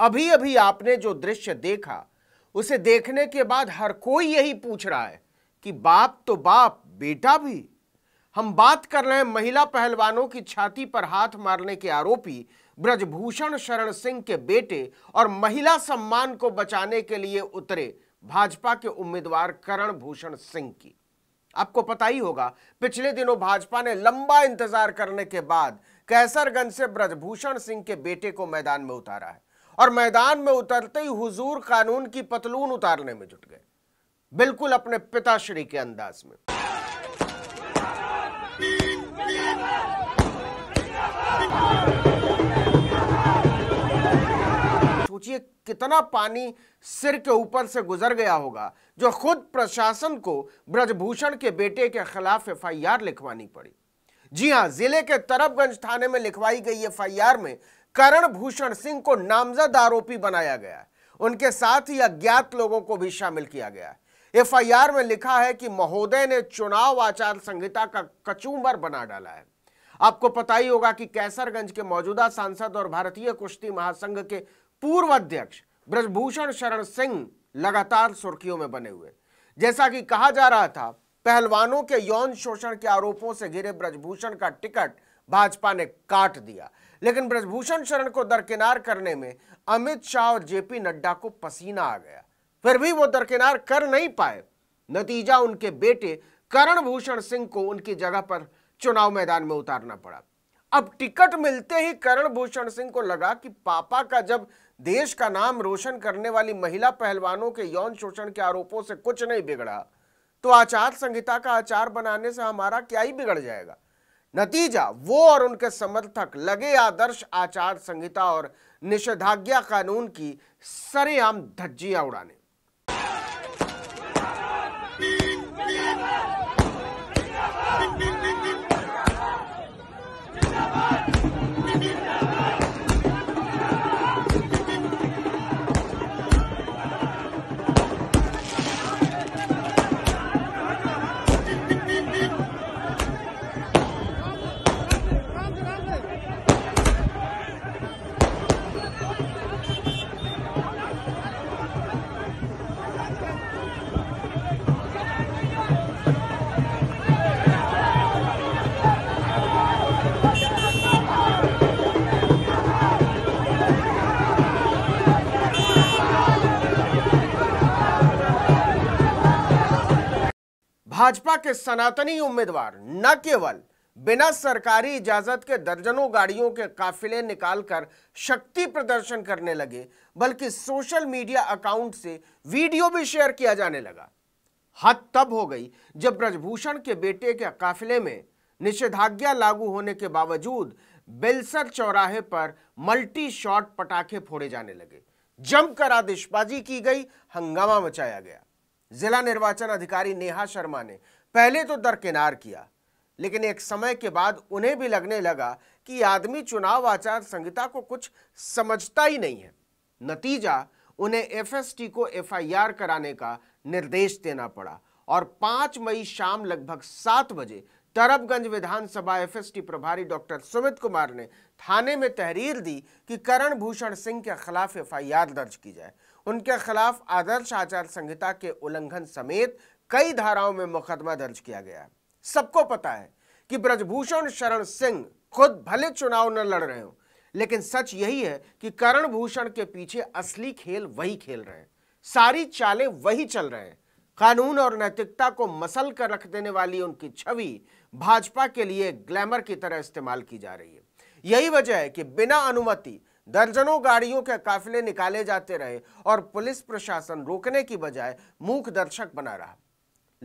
अभी अभी आपने जो दृश्य देखा उसे देखने के बाद हर कोई यही पूछ रहा है कि बाप तो बाप बेटा भी हम बात कर रहे हैं महिला पहलवानों की छाती पर हाथ मारने के आरोपी ब्रजभूषण शरण सिंह के बेटे और महिला सम्मान को बचाने के लिए उतरे भाजपा के उम्मीदवार करण भूषण सिंह की आपको पता ही होगा पिछले दिनों भाजपा ने लंबा इंतजार करने के बाद कैसरगंज से ब्रजभूषण सिंह के बेटे को मैदान में उतारा है और मैदान में उतरते ही हुजूर कानून की पतलून उतारने में जुट गए बिल्कुल अपने पिताश्री के अंदाज में सोचिए कितना पानी सिर के ऊपर से गुजर गया होगा जो खुद प्रशासन को ब्रजभूषण के बेटे के खिलाफ एफआईआर लिखवानी पड़ी जी हां जिले के तरबगंज थाने में लिखवाई गई एफआईआर में करण भूषण सिंह को नामजद आरोपी बनाया गया है उनके साथ ही अज्ञात लोगों को भी शामिल किया गया है एफआईआर में लिखा है कि महोदय ने चुनाव आचार संहिता का कचूमर बना डाला है आपको पता ही होगा कि कैसरगंज के मौजूदा सांसद और भारतीय कुश्ती महासंघ के पूर्व अध्यक्ष ब्रजभूषण शरण सिंह लगातार सुर्खियों में बने हुए जैसा कि कहा जा रहा था पहलवानों के यौन शोषण के आरोपों से घिरे ब्रजभूषण का टिकट भाजपा ने काट दिया लेकिन ब्रजभूषण शरण को दरकिनार करने में अमित शाह और जेपी नड्डा को पसीना आ गया फिर भी वो दरकिनार कर नहीं पाए नतीजा उनके बेटे करण भूषण सिंह को उनकी जगह पर चुनाव मैदान में उतारना पड़ा अब टिकट मिलते ही करण भूषण सिंह को लगा कि पापा का जब देश का नाम रोशन करने वाली महिला पहलवानों के यौन शोषण के आरोपों से कुछ नहीं बिगड़ा तो आचार संहिता का आचार बनाने से हमारा क्या ही बिगड़ जाएगा नतीजा वो और उनके समर्थक लगे आदर्श आचार संहिता और निषेधाज्ञा कानून की सरेआम धज्जियां उड़ाने भाजपा के सनातनी उम्मीदवार न केवल बिना सरकारी इजाजत के दर्जनों गाड़ियों के काफिले निकालकर शक्ति प्रदर्शन करने लगे बल्कि सोशल मीडिया अकाउंट से वीडियो भी शेयर किया जाने लगा हद तब हो गई जब ब्रजभूषण के बेटे के काफिले में निषेधाज्ञा लागू होने के बावजूद बेलसर चौराहे पर मल्टी शॉट पटाखे फोड़े जाने लगे जमकर आदिशबाजी की गई हंगामा मचाया गया जिला निर्वाचन अधिकारी नेहा शर्मा ने पहले तो दरकिनार किया लेकिन एक समय के बाद उन्हें भी लगने लगा कि आदमी चुनाव आचार संहिता को कुछ समझता ही नहीं है नतीजा उन्हें एफएसटी को एफआईआर कराने का निर्देश देना पड़ा और 5 मई शाम लगभग सात बजे तरबगंज विधानसभा एफएसटी प्रभारी डॉक्टर सुमित कुमार ने थाने में तहरीर दी कि करण भूषण सिंह के खिलाफ एफ दर्ज की जाए उनके खिलाफ आदर्श आचार संहिता के उल्लंघन समेत कई धाराओं में मुकदमा दर्ज किया गया है सबको पता है कि ब्रजभूषण शरण सिंह खुद भले चुनाव न लड़ रहे हो लेकिन सच यही है कि करण भूषण के पीछे असली खेल वही खेल रहे हैं सारी चालें वही चल रहे हैं कानून और नैतिकता को मसल कर रख देने वाली उनकी छवि भाजपा के लिए ग्लैमर की तरह इस्तेमाल की जा रही है यही वजह है कि बिना अनुमति दर्जनों गाड़ियों के काफिले निकाले जाते रहे और पुलिस प्रशासन रोकने की बजाय मूक दर्शक बना रहा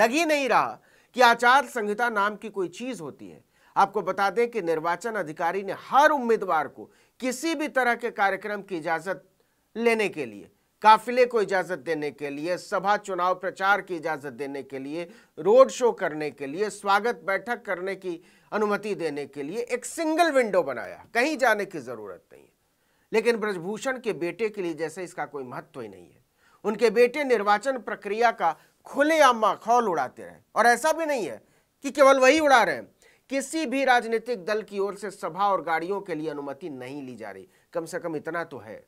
लगी नहीं रहा कि आचार संहिता नाम की कोई चीज होती है आपको बता दें कि निर्वाचन अधिकारी ने हर उम्मीदवार को किसी भी तरह के कार्यक्रम की इजाजत लेने के लिए काफिले को इजाजत देने के लिए सभा चुनाव प्रचार की इजाजत देने के लिए रोड शो करने के लिए स्वागत बैठक करने की अनुमति देने के लिए एक सिंगल विंडो बनाया कहीं जाने की जरूरत नहीं है लेकिन ब्रजभूषण के बेटे के लिए जैसे इसका कोई महत्व ही नहीं है उनके बेटे निर्वाचन प्रक्रिया का खुलेआम माखौल उड़ाते रहे और ऐसा भी नहीं है कि केवल वही उड़ा रहे हैं किसी भी राजनीतिक दल की ओर से सभा और गाड़ियों के लिए अनुमति नहीं ली जा रही कम से कम इतना तो है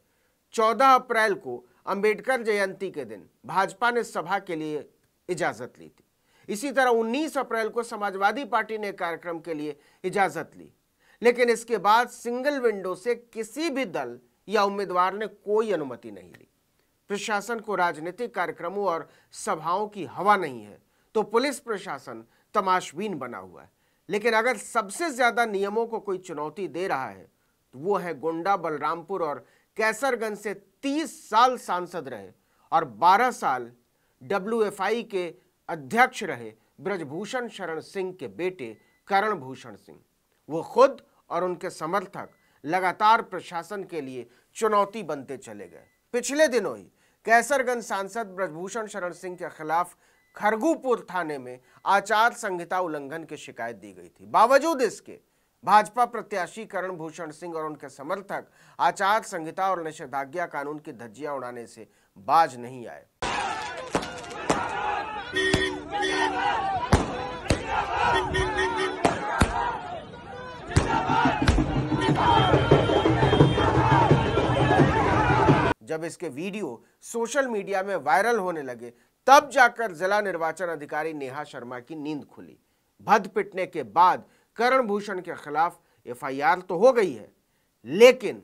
चौदह अप्रैल को अंबेडकर जयंती के दिन भाजपा ने सभा के लिए इजाजत ली थी इसी तरह 19 अप्रैल को समाजवादी पार्टी ने कार्यक्रम के लिए इजाजत ली लेकिन इसके बाद सिंगल विंडो से किसी भी दल या उम्मीदवार ने कोई अनुमति नहीं ली प्रशासन को राजनीतिक कार्यक्रमों और सभाओं की हवा नहीं है तो पुलिस प्रशासन तमाशबीन बना हुआ है लेकिन अगर सबसे ज्यादा नियमों को कोई चुनौती दे रहा है तो वो है गोंडा बलरामपुर और कैसरगंज से 30 साल सांसद रहे और 12 साल डब्ल्यू के अध्यक्ष रहे ब्रजभूषण शरण सिंह के बेटे करण भूषण सिंह वो खुद और उनके समर्थक लगातार प्रशासन के लिए चुनौती बनते चले गए पिछले दिनों ही कैसरगंज सांसद ब्रजभूषण शरण सिंह के खिलाफ खरगूपुर थाने में आचार संहिता उल्लंघन की शिकायत दी गई थी बावजूद इसके भाजपा प्रत्याशी करण भूषण सिंह और उनके समर्थक आचार संहिता और निषेधाज्ञा कानून की धज्जियां उड़ाने से बाज नहीं आए जब इसके वीडियो सोशल मीडिया में वायरल होने लगे तब जाकर जिला निर्वाचन अधिकारी नेहा शर्मा की नींद खुली भद पिटने के बाद करण भूषण के खिलाफ एफआईआर तो हो गई है लेकिन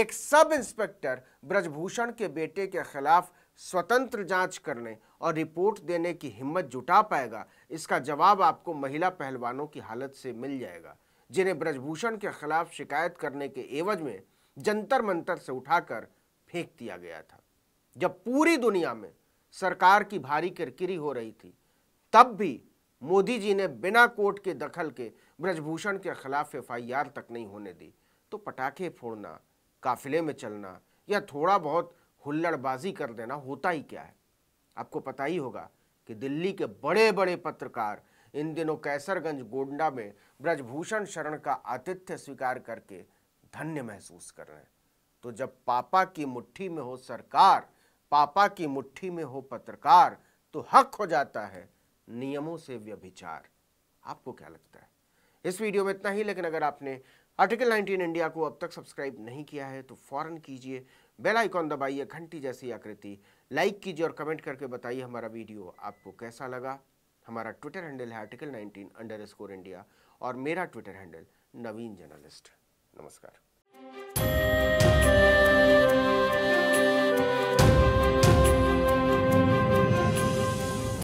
एक सब इंस्पेक्टर ब्रजभूषण के बेटे के खिलाफ स्वतंत्र जांच करने और रिपोर्ट देने की हिम्मत जुटा पाएगा इसका जवाब आपको महिला पहलवानों की हालत से मिल जाएगा जिन्हें ब्रजभूषण के खिलाफ शिकायत करने के एवज में जंतर मंतर से उठाकर फेंक दिया गया था जब पूरी दुनिया में सरकार की भारी किरकिरी हो रही थी तब भी मोदी जी ने बिना कोर्ट के दखल के ब्रजभूषण के खिलाफ एफ तक नहीं होने दी तो पटाखे फोड़ना काफिले में चलना या थोड़ा बहुत हुल्लड़बाजी कर देना होता ही क्या है आपको पता ही होगा कि दिल्ली के बड़े बड़े पत्रकार इन दिनों कैसरगंज गोंडा में ब्रजभूषण शरण का आतिथ्य स्वीकार करके धन्य महसूस कर रहे हैं तो जब पापा की मुट्ठी में हो सरकार पापा की मुट्ठी में हो पत्रकार तो हक हो जाता है नियमों से व्यभिचार आपको क्या लगता है इस वीडियो में इतना ही लेकिन अगर आपने आर्टिकल 19 इंडिया को अब तक सब्सक्राइब नहीं किया है तो फौरन कीजिए बेल आइकॉन दबाइए घंटी जैसी आकृति लाइक कीजिए और कमेंट करके बताइए हमारा वीडियो आपको कैसा लगा हमारा ट्विटर हैंडल है आर्टिकल 19 अंडर इंडिया और मेरा ट्विटर हैंडल नवीन जर्नलिस्ट नमस्कार